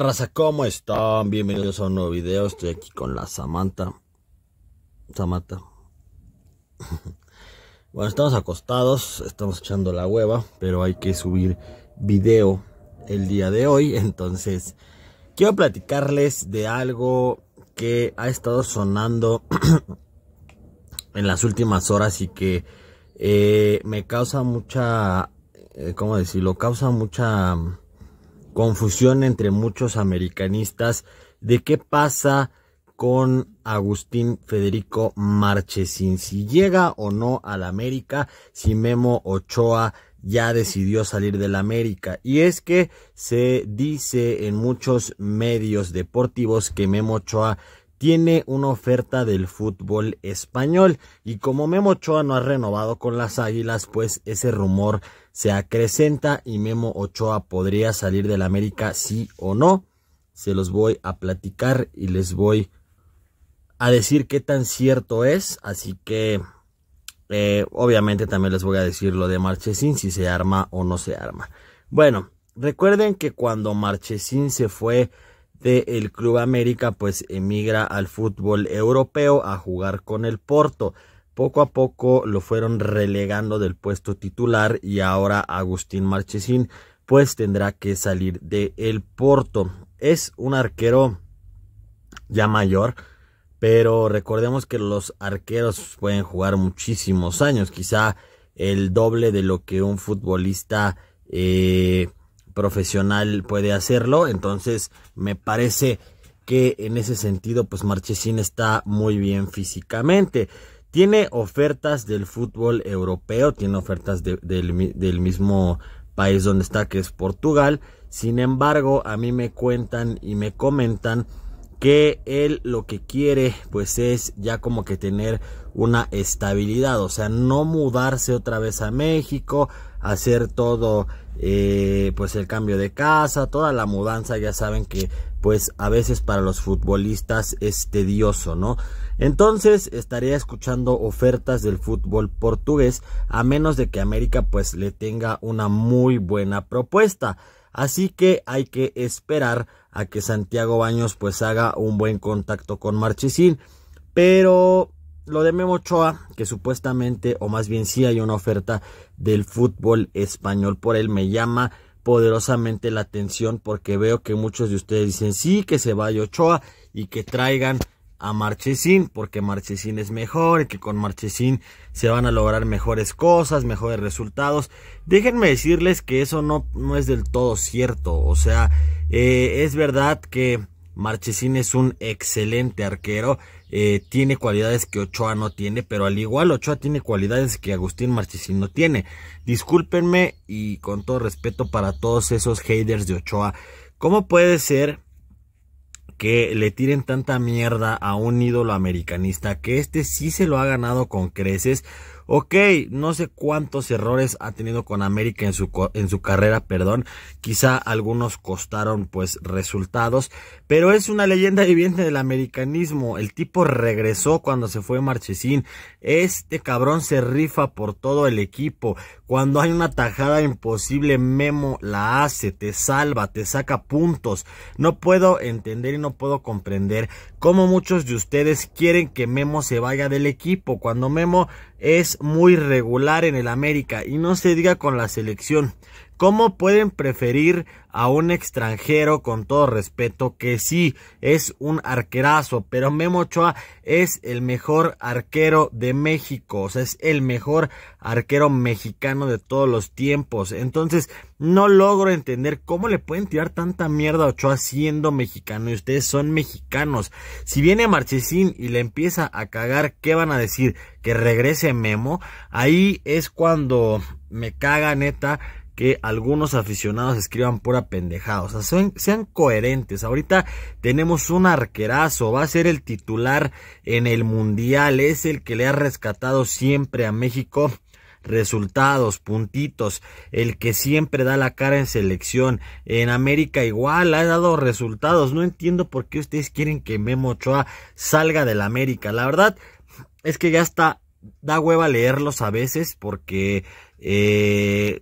raza? ¿Cómo están? Bienvenidos a un nuevo video. Estoy aquí con la Samantha. Samantha. Bueno, estamos acostados, estamos echando la hueva, pero hay que subir video el día de hoy. Entonces, quiero platicarles de algo que ha estado sonando en las últimas horas y que eh, me causa mucha, eh, ¿cómo decirlo? Causa mucha confusión entre muchos americanistas de qué pasa con Agustín Federico Marchesín, si llega o no a la América, si Memo Ochoa ya decidió salir de la América. Y es que se dice en muchos medios deportivos que Memo Ochoa tiene una oferta del fútbol español y como Memo Ochoa no ha renovado con las Águilas, pues ese rumor se acrecenta y Memo Ochoa podría salir del América sí o no. Se los voy a platicar y les voy a decir qué tan cierto es, así que eh, obviamente también les voy a decir lo de Marchesín si se arma o no se arma. Bueno, recuerden que cuando Marchesín se fue del Club América pues emigra al fútbol europeo a jugar con el Porto. Poco a poco lo fueron relegando del puesto titular y ahora Agustín Marchesín pues tendrá que salir de el Porto. Es un arquero ya mayor, pero recordemos que los arqueros pueden jugar muchísimos años, quizá el doble de lo que un futbolista eh, profesional puede hacerlo. Entonces me parece que en ese sentido pues Marchesín está muy bien físicamente. Tiene ofertas del fútbol europeo, tiene ofertas del, del mismo país donde está que es Portugal. Sin embargo, a mí me cuentan y me comentan que él lo que quiere pues es ya como que tener una estabilidad, o sea, no mudarse otra vez a México, hacer todo eh, pues el cambio de casa, toda la mudanza, ya saben que pues a veces para los futbolistas es tedioso, ¿no? Entonces estaría escuchando ofertas del fútbol portugués a menos de que América pues le tenga una muy buena propuesta. Así que hay que esperar a que Santiago Baños pues haga un buen contacto con Marchesín. Pero lo de Memo Ochoa, que supuestamente, o más bien sí hay una oferta del fútbol español por él, me llama poderosamente la atención porque veo que muchos de ustedes dicen sí, que se vaya Ochoa y que traigan a Marchesín, porque Marchesín es mejor y que con Marchesín se van a lograr mejores cosas, mejores resultados. Déjenme decirles que eso no, no es del todo cierto, o sea, eh, es verdad que Marchesín es un excelente arquero, eh, tiene cualidades que Ochoa no tiene, pero al igual Ochoa tiene cualidades que Agustín Marchesín no tiene. Discúlpenme y con todo respeto para todos esos haters de Ochoa, ¿cómo puede ser que le tiren tanta mierda a un ídolo americanista que este sí se lo ha ganado con creces? Ok, no sé cuántos errores ha tenido con América en su, en su carrera, perdón. Quizá algunos costaron pues resultados, pero es una leyenda viviente del americanismo. El tipo regresó cuando se fue Marchesín. Este cabrón se rifa por todo el equipo. Cuando hay una tajada imposible, Memo la hace, te salva, te saca puntos. No puedo entender y no puedo comprender cómo muchos de ustedes quieren que Memo se vaya del equipo. Cuando Memo es muy regular en el América y no se diga con la selección. ¿Cómo pueden preferir a un extranjero, con todo respeto, que sí es un arquerazo, pero Memo Ochoa es el mejor arquero de México, o sea, es el mejor arquero mexicano de todos los tiempos. Entonces, no logro entender cómo le pueden tirar tanta mierda a Ochoa siendo mexicano y ustedes son mexicanos. Si viene Marchesín y le empieza a cagar, ¿qué van a decir? Que regrese Memo. Ahí es cuando me caga neta que algunos aficionados escriban pura pendejada. O sea, sean, coherentes. Ahorita tenemos un arquerazo, va a ser el titular en el Mundial, es el que le ha rescatado siempre a México resultados, puntitos, el que siempre da la cara en selección, en América igual ha dado resultados, no entiendo por qué ustedes quieren que Memo Ochoa salga del América, la verdad es que ya está, da hueva leerlos a veces porque eh,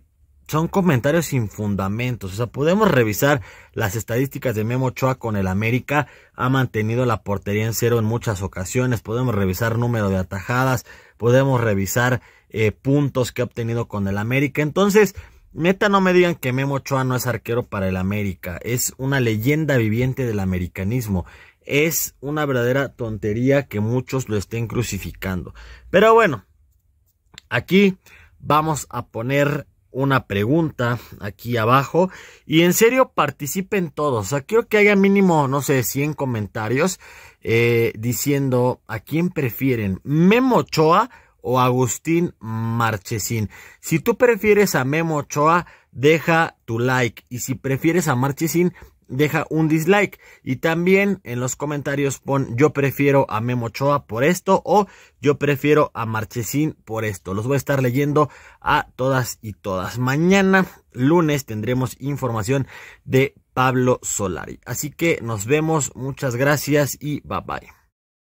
son comentarios sin fundamentos. O sea, podemos revisar las estadísticas de Memo Ochoa con el América. Ha mantenido la portería en cero en muchas ocasiones. Podemos revisar número de atajadas. Podemos revisar eh, puntos que ha obtenido con el América. Entonces, neta, no me digan que Memo Ochoa no es arquero para el América. Es una leyenda viviente del americanismo. Es una verdadera tontería que muchos lo estén crucificando. Pero bueno, aquí vamos a poner una pregunta aquí abajo y en serio participen todos. quiero que haya mínimo, no sé, 100 comentarios eh, diciendo a quién prefieren, Memo Ochoa o Agustín Marchesín. Si tú prefieres a Memo Ochoa, deja tu like y si prefieres a Marchesín, deja un dislike y también en los comentarios pon yo prefiero a Memo por esto o yo prefiero a Marchesín por esto. Los voy a estar leyendo a todas y todas. Mañana lunes tendremos información de Pablo Solari. Así que nos vemos, muchas gracias y bye bye.